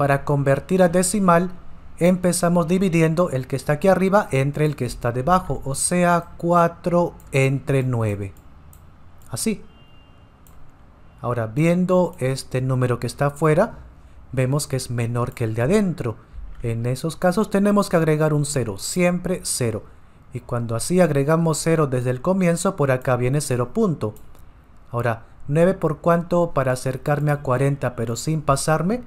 Para convertir a decimal, empezamos dividiendo el que está aquí arriba entre el que está debajo, o sea 4 entre 9. Así. Ahora, viendo este número que está afuera, vemos que es menor que el de adentro. En esos casos tenemos que agregar un 0, siempre 0. Y cuando así agregamos 0 desde el comienzo, por acá viene 0 punto. Ahora, 9 por cuánto para acercarme a 40 pero sin pasarme,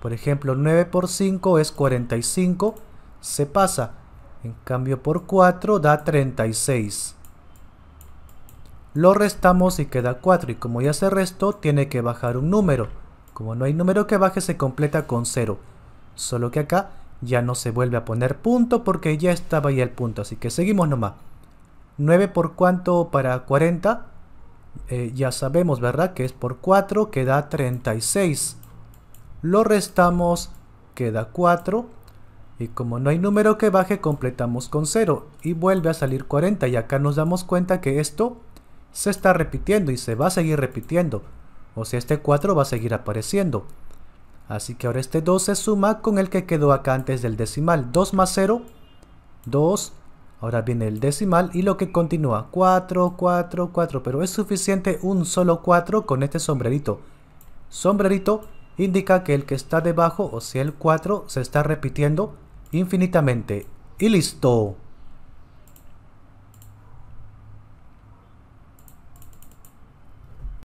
por ejemplo, 9 por 5 es 45, se pasa. En cambio, por 4 da 36. Lo restamos y queda 4. Y como ya se restó, tiene que bajar un número. Como no hay número que baje, se completa con 0. Solo que acá ya no se vuelve a poner punto porque ya estaba ya el punto. Así que seguimos nomás. 9 por cuánto para 40. Eh, ya sabemos, ¿verdad? Que es por 4, que da 36 lo restamos, queda 4. Y como no hay número que baje, completamos con 0 y vuelve a salir 40. Y acá nos damos cuenta que esto se está repitiendo y se va a seguir repitiendo. O sea, este 4 va a seguir apareciendo. Así que ahora este 2 se suma con el que quedó acá antes del decimal. 2 más 0, 2. Ahora viene el decimal y lo que continúa. 4, 4, 4. Pero es suficiente un solo 4 con este sombrerito. Sombrerito indica que el que está debajo, o si el 4, se está repitiendo infinitamente. ¡Y listo!